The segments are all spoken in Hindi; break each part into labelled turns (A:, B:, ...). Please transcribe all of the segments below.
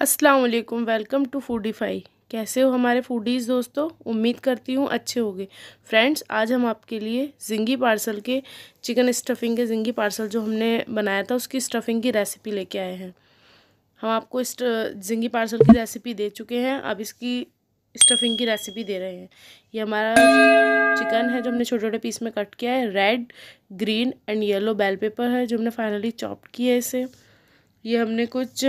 A: अस्सलाम वेलकम टू फूडीफाई कैसे हो हमारे फूडीज़ दोस्तों उम्मीद करती हूँ अच्छे होंगे फ्रेंड्स आज हम आपके लिए जिंगी पार्सल के चिकन स्टफिंग के जिंगी पार्सल जो हमने बनाया था उसकी स्टफिंग की रेसिपी लेके आए हैं हम आपको इस जिंगी पार्सल की रेसिपी दे चुके हैं अब इसकी स्टफिंग की रेसिपी दे रहे हैं ये हमारा चिकन है जो हमने छोटे छोटे पीस में कट किया है red green and yellow bell pepper है जो हमने फाइनली चॉप किया है इसे ये हमने कुछ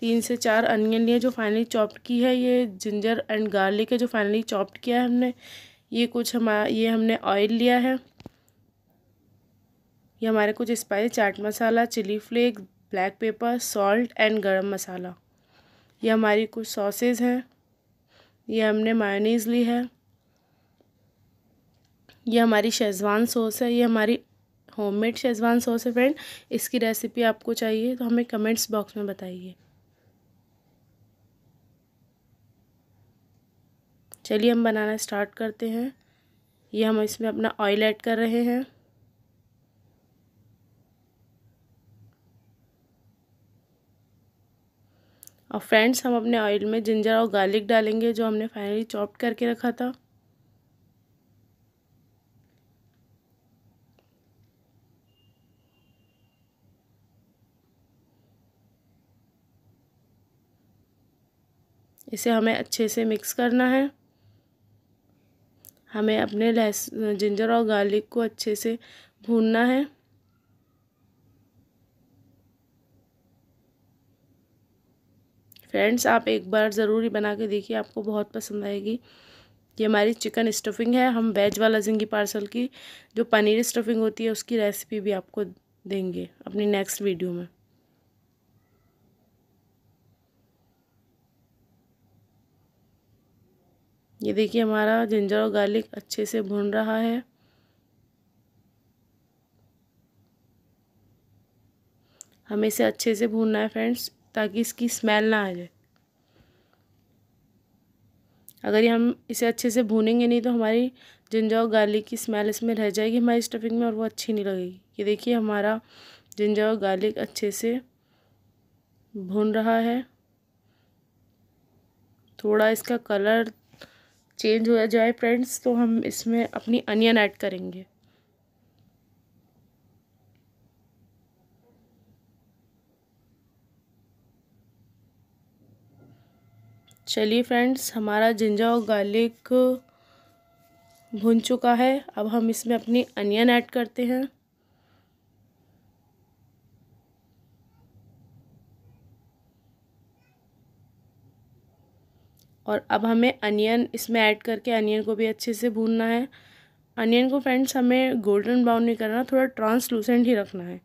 A: तीन से चार अनियन लिए जो फाइनली चॉप्ड की है ये जिंजर एंड गार्लिक है जो फाइनली चॉप्ड किया है हमने ये कुछ हमारा ये हमने ऑयल लिया है ये हमारे कुछ spice chaat masala chilli flake black pepper salt and garam masala ये हमारी कुछ सॉसेज हैं ये हमने मायोनीज़ ली है ये हमारी शेज़वान सॉस है ये हमारी होममेड शेज़वान सॉस है फ्रेंड इसकी रेसिपी आपको चाहिए तो हमें कमेंट्स बॉक्स में बताइए चलिए हम बनाना स्टार्ट करते हैं ये हम इसमें अपना ऑयल ऐड कर रहे हैं और फ्रेंड्स हम अपने ऑयल में जिंजर और गार्लिक डालेंगे जो हमने फाइनली चॉप्ड करके रखा था इसे हमें अच्छे से मिक्स करना है हमें अपने लहस जिंजर और गार्लिक को अच्छे से भूनना है फ्रेंड्स आप एक बार ज़रूर ही बना के देखिए आपको बहुत पसंद आएगी ये हमारी चिकन स्टफिंग है हम वेज वाला जिंगी पार्सल की जो पनीर स्टफिंग होती है उसकी रेसिपी भी आपको देंगे अपनी नेक्स्ट वीडियो में ये देखिए हमारा जिंजर और गार्लिक अच्छे से भुन रहा है हमें इसे अच्छे से भूनना है फ्रेंड्स ताकि इसकी स्मेल ना आ जाए अगर ये हम इसे अच्छे से भूनेंगे नहीं तो हमारी जिंजर और गार्लिक की स्मेल इसमें रह जाएगी हमारी स्टफिंग में और वो अच्छी नहीं लगेगी ये देखिए हमारा जिंजर और गार्लिक अच्छे से भुन रहा है थोड़ा इसका कलर चेंज हो जाए फ्रेंड्स तो हम इसमें अपनी अनियन ऐड करेंगे चलिए फ्रेंड्स हमारा जिंजर और गार्लिक भुन चुका है अब हम इसमें अपनी अनियन ऐड करते हैं और अब हमें अनियन इसमें ऐड करके अनियन को भी अच्छे से भूनना है अनियन को फ्रेंड्स हमें गोल्डन ब्राउन नहीं करना थोड़ा ट्रांसलूसेंट ही रखना है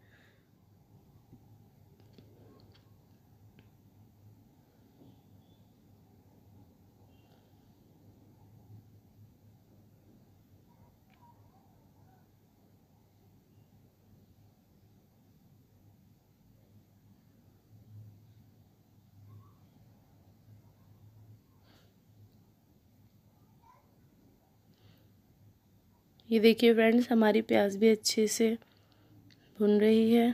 A: ये देखिए फ्रेंड्स हमारी प्याज भी अच्छे से भुन रही है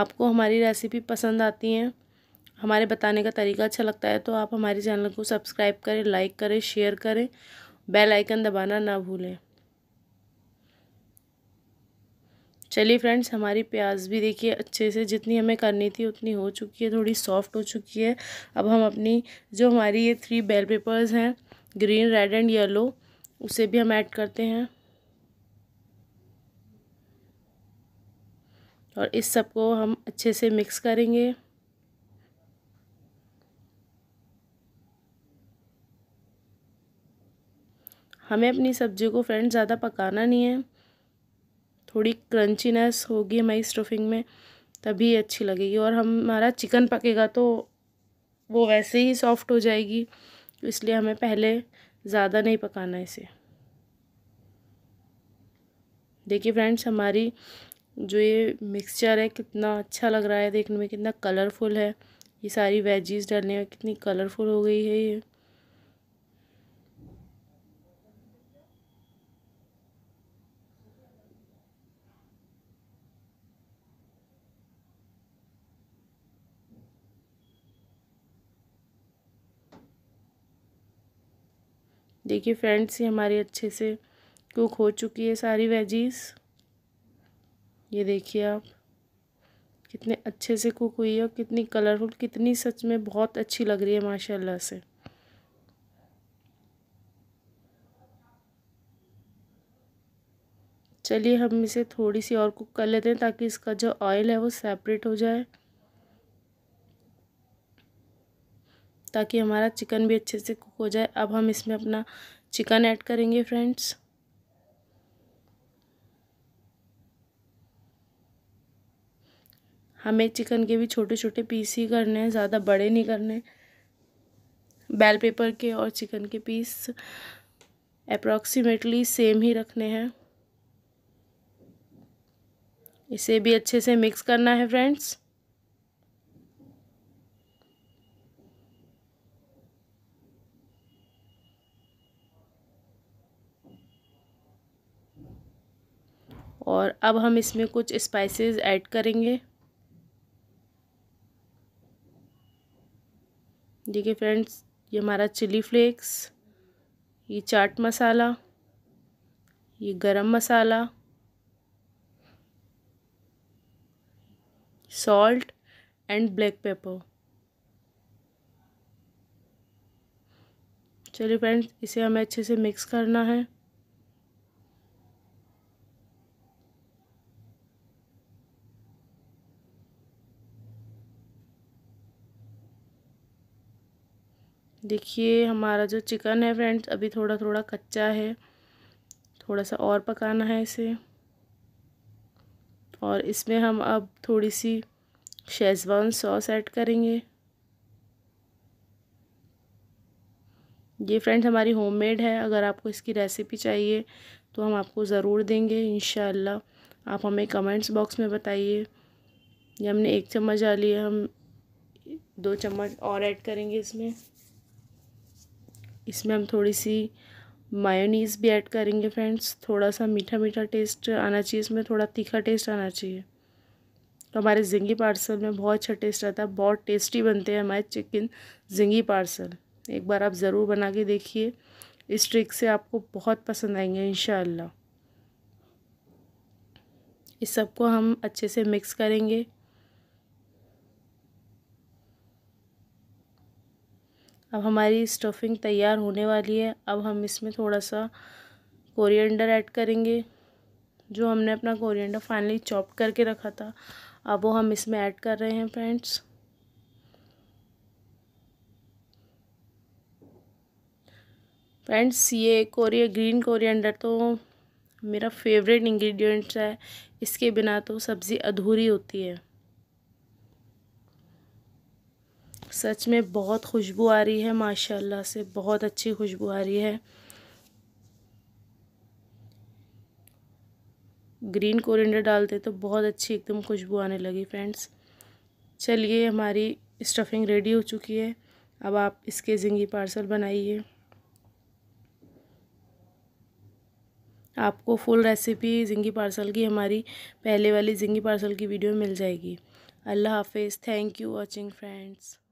A: आपको हमारी रेसिपी पसंद आती हैं हमारे बताने का तरीका अच्छा लगता है तो आप हमारे चैनल को सब्सक्राइब करें लाइक करें शेयर करें बेल आइकन दबाना ना भूलें चलिए फ्रेंड्स हमारी प्याज भी देखिए अच्छे से जितनी हमें करनी थी उतनी हो चुकी है थोड़ी सॉफ्ट हो चुकी है अब हम अपनी जो हमारी ये थ्री बेल पेपर्स हैं ग्रीन रेड एंड येलो उसे भी हम ऐड करते हैं और इस सब को हम अच्छे से मिक्स करेंगे हमें अपनी सब्जी को फ्रेंड्स ज़्यादा पकाना नहीं है थोड़ी क्रंचीनेस होगी हमारी स्टफिंग में तभी अच्छी लगेगी और हमारा चिकन पकेगा तो वो वैसे ही सॉफ्ट हो जाएगी इसलिए हमें पहले ज़्यादा नहीं पकाना इसे देखिए फ्रेंड्स हमारी जो ये मिक्सचर है कितना अच्छा लग रहा है देखने में कितना कलरफुल है ये सारी वेजीज डालने में कितनी कलरफुल हो गई है ये देखिए फ्रेंड्स ये हमारी अच्छे से कुक हो चुकी है सारी वेजीज ये देखिए आप कितने अच्छे से कुक हुई है और कितनी कलरफुल कितनी सच में बहुत अच्छी लग रही है माशाल्लाह से चलिए हम इसे थोड़ी सी और कुक कर लेते हैं ताकि इसका जो ऑयल है वो सेपरेट हो जाए ताकि हमारा चिकन भी अच्छे से कुक हो जाए अब हम इसमें अपना चिकन ऐड करेंगे फ्रेंड्स हमें चिकन के भी छोटे छोटे पीस ही करने हैं ज़्यादा बड़े नहीं करने बेल पेपर के और चिकन के पीस अप्रॉक्सीमेटली सेम ही रखने हैं इसे भी अच्छे से मिक्स करना है फ्रेंड्स और अब हम इसमें कुछ स्पाइसेस ऐड करेंगे देखिए फ्रेंड्स ये हमारा चिली फ्लेक्स ये चाट मसाला ये garam masala salt and black pepper चलिए फ्रेंड्स इसे हमें अच्छे से मिक्स करना है देखिए हमारा जो चिकन है फ्रेंड्स अभी थोड़ा थोड़ा कच्चा है थोड़ा सा और पकाना है इसे और इसमें हम अब थोड़ी सी शेजवान सॉस ऐड करेंगे ये फ्रेंड्स हमारी होममेड है अगर आपको इसकी रेसिपी चाहिए तो हम आपको ज़रूर देंगे इन आप हमें कमेंट्स बॉक्स में बताइए ये हमने एक चम्मच डाली है हम दो चम्मच और ऐड करेंगे इसमें इसमें हम थोड़ी सी मायोनीज़ भी ऐड करेंगे फ्रेंड्स थोड़ा सा मीठा मीठा टेस्ट आना चाहिए इसमें थोड़ा तीखा टेस्ट आना चाहिए तो हमारे जिंगी पार्सल में बहुत अच्छा टेस्ट आता है बहुत टेस्टी बनते हैं हमारे चिकन जिंगी पार्सल एक बार आप ज़रूर बना के देखिए इस ट्रिक से आपको बहुत पसंद आएंगे इन इस सबको हम अच्छे से मिक्स करेंगे अब हमारी स्टफिंग तैयार होने वाली है अब हम इसमें थोड़ा सा कोरिएंडर ऐड करेंगे जो हमने अपना कोरिएंडर फाइनली चॉप करके रखा था अब वो हम इसमें ऐड कर रहे हैं फ्रेंड्स फ्रेंड्स ये कोरिया ग्रीन कोरिएंडर तो मेरा फेवरेट इंग्रेडिएंट्स है इसके बिना तो सब्ज़ी अधूरी होती है सच में बहुत खुशबू आ रही है माशाल्लाह से बहुत अच्छी खुशबू आ रही है ग्रीन कोरिंडर डालते तो बहुत अच्छी एकदम खुशबू आने लगी फ्रेंड्स चलिए हमारी स्टफिंग रेडी हो चुकी है अब आप इसके ज़िंगी पार्सल बनाइए आपको फुल रेसिपी ज़िंगी पार्सल की हमारी पहले वाली ज़िंगी पार्सल की वीडियो मिल जाएगी अल्लाह हाफिज़ थैंक यू वॉचिंग फ्रेंड्स